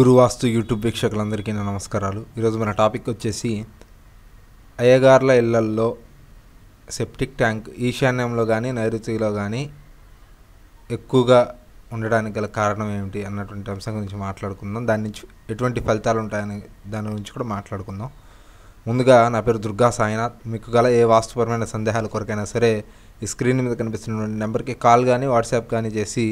గురువాస్తు YouTube వీక్షకులందరికీ నా నమస్కారాలు ఈరోజు మన టాపిక్ వచ్చేసి అయ్యగార్ల ఇళ్లల్లో సెప్టిక్ ట్యాంక్ ఈశాన్యంలో కానీ నైరుతిలో కానీ ఎక్కువగా ఉండడానికి గల కారణం ఏమిటి అన్నటువంటి అంశం గురించి మాట్లాడుకుందాం దాని నుంచి ఎటువంటి ఫలితాలు ఉంటాయని దాని గురించి కూడా మాట్లాడుకుందాం ముందుగా నా పేరు దుర్గా సాయినాథ్ మీకు గల ఏ వాస్తుపరమైన సందేహాల కొరకైనా సరే ఈ స్క్రీన్ మీద కనిపిస్తున్నటువంటి నెంబర్కి కాల్ కానీ వాట్సాప్ కానీ చేసి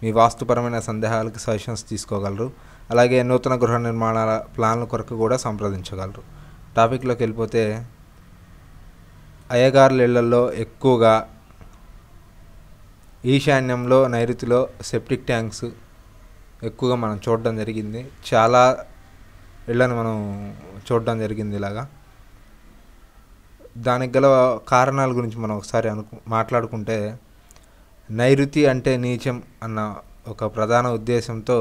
మీ వాస్తుపరమైన సందేహాలకు సజెషన్స్ తీసుకోగలరు అలాగే నూతన గృహ నిర్మాణాల ప్లాన్ల కొరకు కూడా సంప్రదించగలరు టాపిక్లోకి వెళ్ళిపోతే అయ్యగారుల ఇళ్లలో ఎక్కువగా ఈశాన్యంలో నైరుతిలో సెప్టిక్ ట్యాంక్స్ ఎక్కువగా మనం చూడడం జరిగింది చాలా ఇళ్లను మనం చూడడం జరిగింది ఇలాగా దానికి గల కారణాల గురించి మనం ఒకసారి అనుకు మాట్లాడుకుంటే నైరుతి అంటే నీచం అన్న ఒక ప్రధాన ఉద్దేశంతో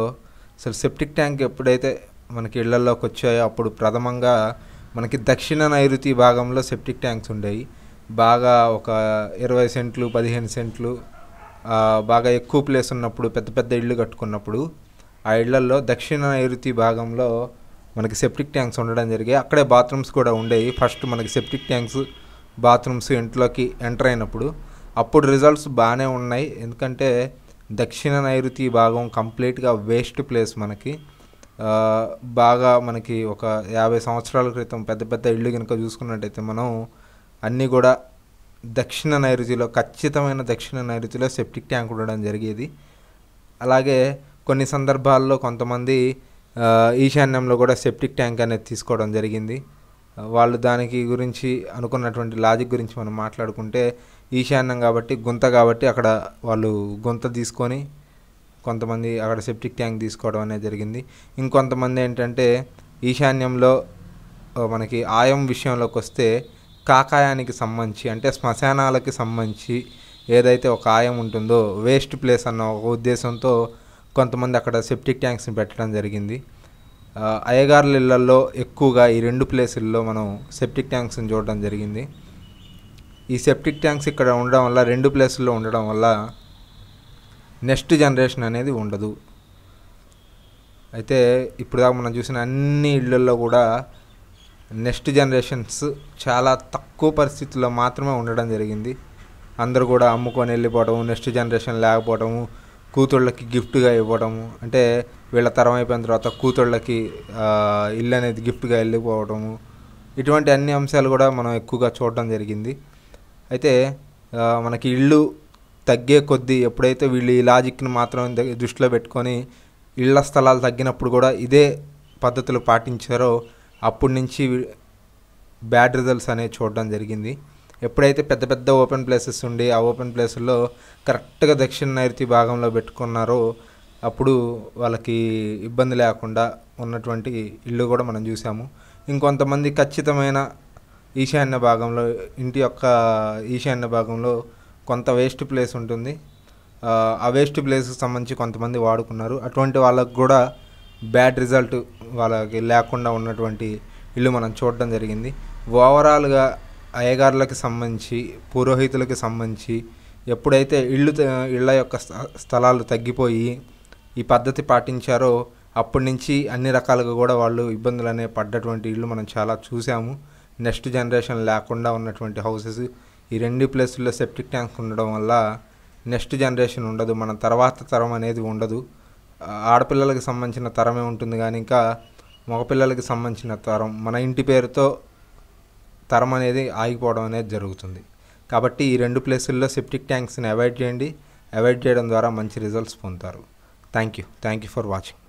అసలు సెప్టిక్ ట్యాంక్ ఎప్పుడైతే మనకి ఇళ్లలోకి వచ్చాయో అప్పుడు ప్రథమంగా మనకి దక్షిణ నైరుతి భాగంలో సెప్టిక్ ట్యాంక్స్ ఉండేవి బాగా ఒక ఇరవై సెంట్లు పదిహేను సెంట్లు బాగా ఎక్కువ ప్లేస్ ఉన్నప్పుడు పెద్ద పెద్ద ఇళ్ళు కట్టుకున్నప్పుడు ఆ ఇళ్లలో దక్షిణ నైరుతి భాగంలో మనకి సెప్టిక్ ట్యాంక్స్ ఉండడం జరిగాయి అక్కడే బాత్రూమ్స్ కూడా ఉండేవి ఫస్ట్ మనకి సెప్టిక్ ట్యాంక్స్ బాత్రూమ్స్ ఇంట్లోకి ఎంటర్ అయినప్పుడు అప్పుడు రిజల్ట్స్ బాగానే ఉన్నాయి ఎందుకంటే దక్షిణ నైరుతి భాగం కంప్లీట్గా వేస్ట్ ప్లేస్ మనకి బాగా మనకి ఒక యాభై సంవత్సరాల క్రితం పెద్ద పెద్ద ఇళ్ళు కనుక చూసుకున్నట్టయితే మనం అన్నీ కూడా దక్షిణ నైరుతిలో ఖచ్చితమైన దక్షిణ నైరుతిలో సెప్టిక్ ట్యాంక్ ఉండడం జరిగేది అలాగే కొన్ని సందర్భాల్లో కొంతమంది ఈశాన్యంలో కూడా సెప్టిక్ ట్యాంక్ అనేది తీసుకోవడం జరిగింది వాళ్ళు దానికి గురించి అనుకున్నటువంటి లాజిక్ గురించి మనం మాట్లాడుకుంటే ఈశాన్యం కాబట్టి గుంత కాబట్టి అక్కడ వాళ్ళు గుంత తీసుకొని కొంతమంది అక్కడ సెప్టిక్ ట్యాంక్ తీసుకోవడం అనేది జరిగింది ఇంకొంతమంది ఏంటంటే ఈశాన్యంలో మనకి ఆయం విషయంలోకి వస్తే కాకాయానికి సంబంధించి అంటే శ్మశానాలకి సంబంధించి ఏదైతే ఒక ఆయం ఉంటుందో వేస్ట్ ప్లేస్ అన్న ఒక ఉద్దేశంతో కొంతమంది అక్కడ సెప్టిక్ ట్యాంక్స్ని పెట్టడం జరిగింది అయ్యగార్ల ఇళ్లలో ఎక్కువగా ఈ రెండు ప్లేసుల్లో మనం సెప్టిక్ ట్యాంక్స్ని చూడడం జరిగింది ఈ సెప్టిక్ ట్యాంక్స్ ఇక్కడ ఉండడం వల్ల రెండు ప్లేసుల్లో ఉండడం వల్ల నెక్స్ట్ జనరేషన్ అనేది ఉండదు అయితే ఇప్పుడు దాకా మనం చూసిన అన్ని ఇళ్లలో కూడా నెక్స్ట్ జనరేషన్స్ చాలా తక్కువ పరిస్థితుల్లో మాత్రమే ఉండడం జరిగింది అందరూ కూడా అమ్ముకొని వెళ్ళిపోవటము నెక్స్ట్ జనరేషన్ లేకపోవటము కూతుళ్ళకి గిఫ్ట్గా ఇవ్వడము అంటే వీళ్ళ తరం అయిపోయిన తర్వాత కూతుళ్ళకి ఇల్లు అనేది గిఫ్ట్గా వెళ్ళిపోవడము ఇటువంటి అన్ని అంశాలు కూడా మనం ఎక్కువగా చూడడం జరిగింది అయితే మనకి ఇళ్ళు తగ్గే కొద్దీ ఎప్పుడైతే వీళ్ళు ఈ లాజిక్ని మాత్రం దృష్టిలో పెట్టుకొని ఇళ్ల స్థలాలు తగ్గినప్పుడు కూడా ఇదే పద్ధతులు పాటించారో అప్పటి నుంచి బ్యాడ్ రిజల్ట్స్ అనేవి చూడడం జరిగింది ఎప్పుడైతే పెద్ద పెద్ద ఓపెన్ ప్లేసెస్ ఉండి ఆ ఓపెన్ ప్లేసుల్లో కరెక్ట్గా దక్షిణ నైరుతి భాగంలో పెట్టుకున్నారో అప్పుడు వాళ్ళకి ఇబ్బంది లేకుండా ఉన్నటువంటి ఇల్లు కూడా మనం చూసాము ఇంకొంతమంది ఖచ్చితమైన ఈశాన్య భాగంలో ఇంటి యొక్క ఈశాన్య భాగంలో కొంత వేస్ట్ ప్లేస్ ఉంటుంది ఆ వేస్ట్ ప్లేస్కి సంబంధించి కొంతమంది వాడుకున్నారు అటువంటి వాళ్ళకు కూడా బ్యాడ్ రిజల్ట్ వాళ్ళకి లేకుండా ఉన్నటువంటి ఇల్లు మనం చూడడం జరిగింది ఓవరాల్గా అయ్యగారులకు సంబంధించి పురోహితులకు సంబంధించి ఎప్పుడైతే ఇళ్ళు ఇళ్ళ యొక్క స్థలాలు తగ్గిపోయి ఈ పద్ధతి పాటించారో అప్పటి నుంచి అన్ని రకాలుగా కూడా వాళ్ళు ఇబ్బందులు అనే పడ్డటువంటి ఇళ్ళు మనం చాలా చూసాము నెక్స్ట్ జనరేషన్ లేకుండా ఉన్నటువంటి హౌసెస్ ఈ రెండు ప్లేసుల్లో సెప్టిక్ ట్యాంక్ ఉండడం వల్ల నెక్స్ట్ జనరేషన్ ఉండదు మన తర్వాత తరం అనేది ఉండదు ఆడపిల్లలకు సంబంధించిన తరమే ఉంటుంది కానీ ఇంకా మగపిల్లలకి సంబంధించిన తరం మన ఇంటి పేరుతో తరం అనేది ఆగిపోవడం అనేది జరుగుతుంది కాబట్టి ఈ రెండు ప్లేసుల్లో సెప్టిక్ ట్యాంక్స్ని అవాయిడ్ చేయండి అవాయిడ్ చేయడం ద్వారా మంచి రిజల్ట్స్ పొందుతారు thank you thank you for watching